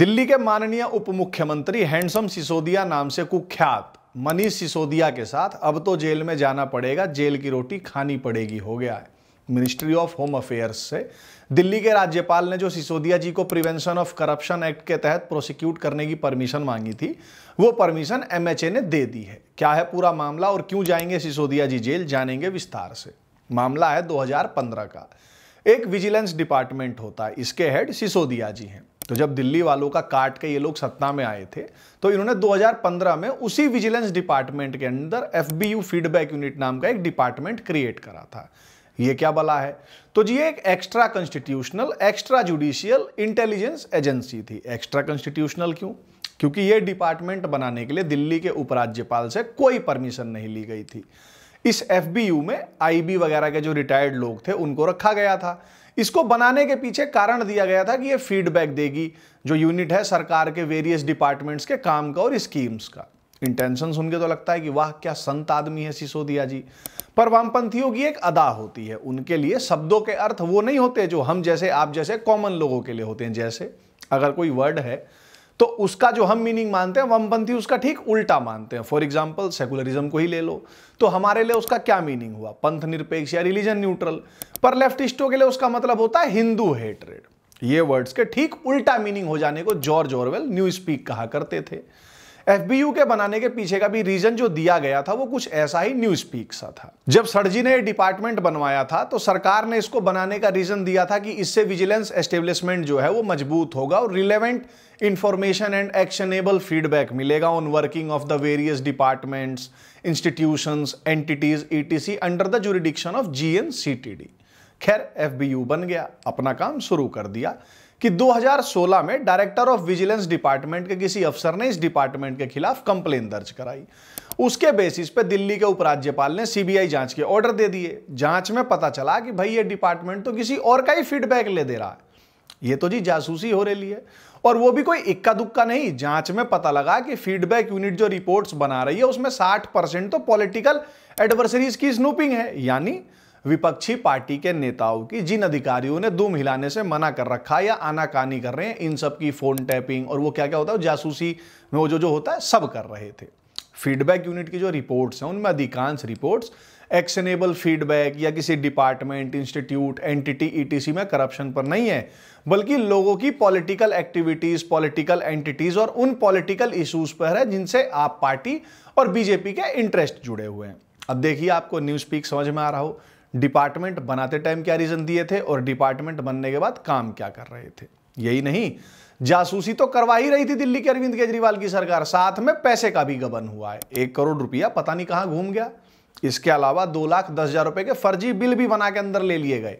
दिल्ली के माननीय उप मुख्यमंत्री हैंडसम सिसोदिया नाम से कुख्यात मनीष सिसोदिया के साथ अब तो जेल में जाना पड़ेगा जेल की रोटी खानी पड़ेगी हो गया है मिनिस्ट्री ऑफ होम अफेयर्स से दिल्ली के राज्यपाल ने जो सिसोदिया जी को प्रिवेंशन ऑफ करप्शन एक्ट के तहत प्रोसिक्यूट करने की परमिशन मांगी थी वो परमिशन एमएचए ने दे दी है क्या है पूरा मामला और क्यों जाएंगे सिसोदिया जी जेल जानेंगे विस्तार से मामला है 2015 का एक विजिलेंस डिपार्टमेंट होता है इसके हेड सिसोदिया जी हैं तो जब दिल्ली वालों का काट के ये लोग सत्ता में आए थे तो इन्होंने 2015 में उसी विजिलेंस डिपार्टमेंट के अंदर एफबीयू फीडबैक यूनिट नाम का एक डिपार्टमेंट क्रिएट करा था ये क्या बला है तो जी एक extra constitutional extra judicial intelligence agency थी एक्स्ट्रा कॉन्स्टिट्यूशनल क्यों क्योंकि ये डिपार्टमेंट बनाने के लिए दिल्ली के उपराज्यपाल से कोई परमिशन नहीं ली गई थी इस एफबीयू में आईबी वगैरह के जो रिटायर्ड लोग थे उनको रखा गया था इसको बनाने के पीछे कारण दिया गया था कि ये फीडबैक देगी जो यूनिट है सरकार के वेरियस डिपार्टमेंट्स के काम का और स्कीम्स का इंटेंशन सुन के तो लगता है कि वाह क्या संत आदमी है सिसोदिया जी पर वामपंथियों की एक अदा होती है उनके लिए शब्दों के अर्थ वो नहीं होते जो हम जैसे आप जैसे कॉमन लोगों के लिए होते हैं जैसे अगर कोई वर्ड है तो उसका जो हम मीनिंग मानते हैं वामपंथी उसका ठीक उल्टा मानते हैं फॉर एग्जाम्पल सेकुलरिज्म को ही ले लो तो हमारे लिए उसका क्या मीनिंग हुआ पंथ निरपेक्ष या रिलीजन न्यूट्रल पर लेफ्टिस्टों के लिए उसका मतलब होता है हिंदू हेटरेड ये वर्ड्स के ठीक उल्टा मीनिंग हो जाने को जॉर्ज ऑरवेल न्यू स्पीक कहा करते थे एफ के बनाने के पीछे का भी रीजन जो दिया गया था वो कुछ ऐसा ही न्यूज पीक सा था जब सरजी ने डिपार्टमेंट बनवाया था तो सरकार ने इसको बनाने का रीजन दिया था कि इससे विजिलेंस एस्टेब्लिशमेंट जो है वो मजबूत होगा और relevant information and actionable feedback मिलेगा on working of the various departments institution entities ई अंडर द जुरिडिक्शन ऑफ जी खैर एफ बन गया अपना काम शुरू कर दिया कि 2016 में डायरेक्टर ऑफ विजिलेंस डिपार्टमेंट के किसी अफसर ने इस डिपार्टमेंट के खिलाफ कंप्लेन दर्ज कराई उसके बेसिस पे दिल्ली के उपराज्यपाल ने सीबीआई जांच के ऑर्डर दे दिए जांच में पता चला कि भाई ये डिपार्टमेंट तो किसी और का ही फीडबैक ले दे रहा है ये तो जी जासूसी हो रही है और वो भी कोई इक्का दुक्का नहीं जांच में पता लगा कि फीडबैक यूनिट जो रिपोर्ट्स बना रही है उसमें 60 परसेंट तो पॉलिटिकल एडवर्सरीज की स्नूपिंग है यानी विपक्षी पार्टी के नेताओं की जिन अधिकारियों ने दुम हिलाने से मना कर रखा या आनाकानी कर रहे हैं इन सब की फ़ोन टैपिंग और वो क्या क्या होता है जासूसी में वो जो जो होता है सब कर रहे थे फीडबैक यूनिट की जो रिपोर्ट्स हैं उनमें अधिकांश रिपोर्ट्स एक्शनेबल फीडबैक या किसी डिपार्टमेंट इंस्टीट्यूट एंटिटी ईटीसी में करप्शन पर नहीं है बल्कि लोगों की पॉलिटिकल एक्टिविटीज़ पॉलिटिकल एंटिटीज़ और उन पॉलिटिकल इश्यूज पर है जिनसे आप पार्टी और बीजेपी के इंटरेस्ट जुड़े हुए हैं अब देखिए आपको न्यूज़ पीक समझ में आ रहा हो डिपार्टमेंट बनाते टाइम क्या रीज़न दिए थे और डिपार्टमेंट बनने के बाद काम क्या कर रहे थे यही नहीं जासूसी तो करवा ही रही थी दिल्ली के अरविंद केजरीवाल की सरकार साथ में पैसे का भी गबन हुआ है एक करोड़ रुपया पता नहीं कहां घूम गया इसके अलावा दो लाख दस हजार रुपए के फर्जी बिल भी बना के अंदर ले लिए गए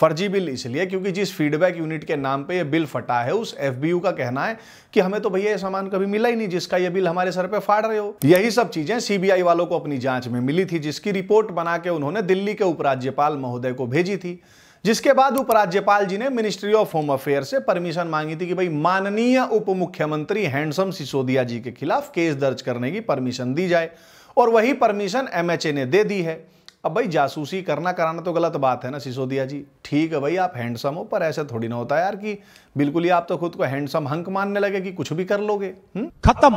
फर्जी बिल इसलिए क्योंकि जिस फीडबैक यूनिट के नाम पे ये बिल फटा है उस एफ का कहना है कि हमें तो भैया ये सामान कभी मिला ही नहीं जिसका ये बिल हमारे सर पे फाड़ रहे हो यही सब चीजें सीबीआई वालों को अपनी जांच में मिली थी जिसकी रिपोर्ट बना के उन्होंने दिल्ली के उपराज्यपाल महोदय को भेजी थी जिसके बाद उपराज्यपाल जी ने मिनिस्ट्री ऑफ होम अफेयर से परमिशन मांगी थी कि भाई माननीय उप मुख्यमंत्री हैंडसम सिसोदिया जी के खिलाफ केस दर्ज करने की परमिशन दी जाए और वही परमिशन एमएचए ने दे दी है अब भाई जासूसी करना कराना तो गलत बात है ना सिसोदिया जी ठीक है भाई आप हैंडसम हो पर ऐसा थोड़ी ना होता यार कि बिल्कुल ही आप तो खुद को हैंडसम हंक मानने लगे कि कुछ भी कर लोगे हम्म? खत्म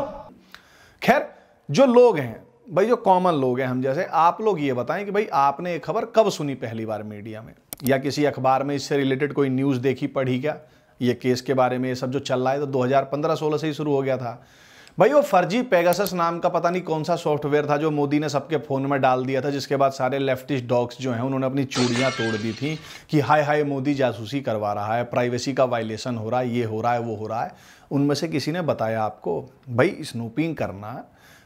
खैर जो लोग हैं भाई जो कॉमन लोग हैं हम जैसे आप लोग ये बताएं कि भाई आपने ये खबर कब सुनी पहली बार मीडिया में या किसी अखबार में इससे रिलेटेड कोई न्यूज़ देखी पढ़ी क्या ये केस के बारे में ये सब जो चल रहा है तो 2015-16 से ही शुरू हो गया था भाई वो फर्जी पेगासस नाम का पता नहीं कौन सा सॉफ्टवेयर था जो मोदी ने सबके फ़ोन में डाल दिया था जिसके बाद सारे लेफ्टिस्ट डॉग्स जो हैं उन्होंने अपनी चूड़ियाँ तोड़ दी थी कि हाय हाय मोदी जासूसी करवा रहा है प्राइवेसी का वायलेशन हो रहा है ये हो रहा है वो हो रहा है उनमें से किसी ने बताया आपको भाई स्नूपिंग करना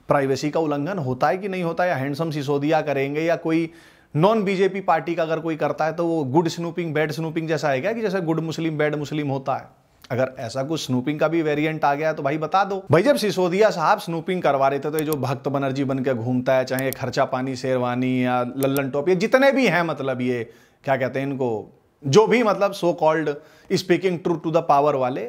प्राइवेसी का उल्लंघन होता है कि नहीं होता है या हैंडसम सिसोदिया करेंगे या कोई नॉन बीजेपी पार्टी का अगर कोई करता है तो वो गुड स्नूपिंग बैड स्नूपिंग जैसा है क्या कि जैसे गुड मुस्लिम बैड मुस्लिम होता है अगर ऐसा कुछ स्नूपिंग का भी वेरिएंट आ गया तो भाई बता दो भाई जब सिसोदिया साहब स्नूपिंग करवा रहे थे तो ये जो भक्त बनर्जी बन के घूमता है चाहे खर्चा पानी शेरवानी या लल्लन टॉप ये जितने भी हैं मतलब ये क्या कहते हैं इनको जो भी मतलब so called speaking true to the power वाले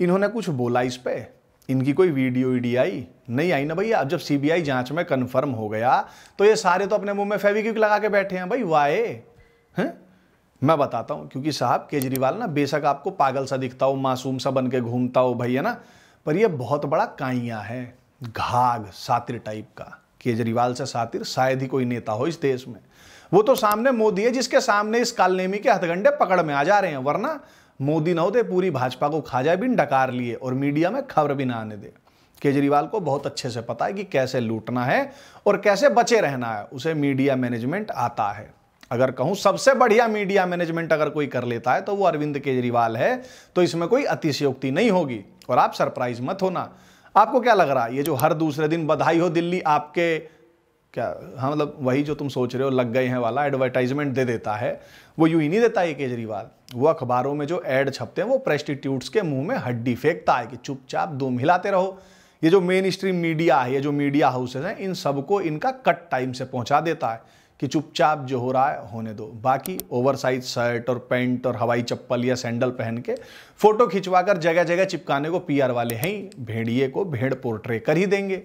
इन्होंने कुछ बोला इस पर इनकी कोई वीडियो वीडियो आई नहीं आई ना भैया अब जब सीबीआई जांच में कंफर्म हो गया तो ये सारे तो अपने मुंह में फेविक्विक लगा के बैठे हैं भाई वाए हैं मैं बताता हूँ क्योंकि साहब केजरीवाल ना बेशक आपको पागल सा दिखता हो मासूम सा बन के घूमता हो भैया ना पर यह बहुत बड़ा काइया है घाघ सातिर टाइप का केजरीवाल से सातिर शायद ही कोई नेता हो इस देश में वो तो सामने मोदी है जिसके सामने इस कालनेमी के हथगंडे पकड़ में आ जा रहे हैं वरना मोदी ना होते पूरी भाजपा को खाजा भी डकार लिए और मीडिया में खबर भी ना आने दे केजरीवाल को बहुत अच्छे से पता है कि कैसे लूटना है और कैसे बचे रहना है उसे मीडिया मैनेजमेंट आता है अगर कहूं सबसे बढ़िया मीडिया मैनेजमेंट अगर कोई कर लेता है तो वो अरविंद केजरीवाल है तो इसमें कोई अतिशयोक्ति नहीं होगी और आप सरप्राइज मत होना आपको क्या लग रहा है ये जो हर दूसरे दिन बधाई हो दिल्ली आपके क्या हाँ मतलब वही जो तुम सोच रहे हो लग गए हैं वाला एडवर्टाइजमेंट दे देता है वो यूं ही नहीं देता है केजरीवाल वो अखबारों में जो एड छपते हैं वो प्रेस्टिट्यूट्स के मुंह में हड्डी फेंकता है कि चुपचाप दुम हिलाते रहो ये जो मेन स्ट्रीम मीडिया है ये जो मीडिया हाउसेज हैं इन सबको इनका कट टाइम से पहुंचा देता है कि चुपचाप जो हो रहा है होने दो बाकी ओवर साइज शर्ट और पैंट और हवाई चप्पल या सैंडल पहन के फोटो खिंचवाकर जगह जगह चिपकाने को पीआर वाले हैं भेड़िए को भेड़ पोर्ट्रे कर ही देंगे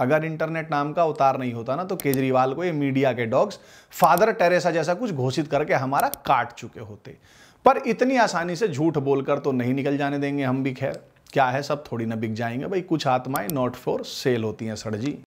अगर इंटरनेट नाम का उतार नहीं होता ना तो केजरीवाल को ये मीडिया के डॉग्स फादर टेरेसा जैसा कुछ घोषित करके हमारा काट चुके होते पर इतनी आसानी से झूठ बोलकर तो नहीं निकल जाने देंगे हम भी खैर क्या है सब थोड़ी ना बिक जाएंगे भाई कुछ आत्माएं नॉट फॉर सेल होती हैं सर जी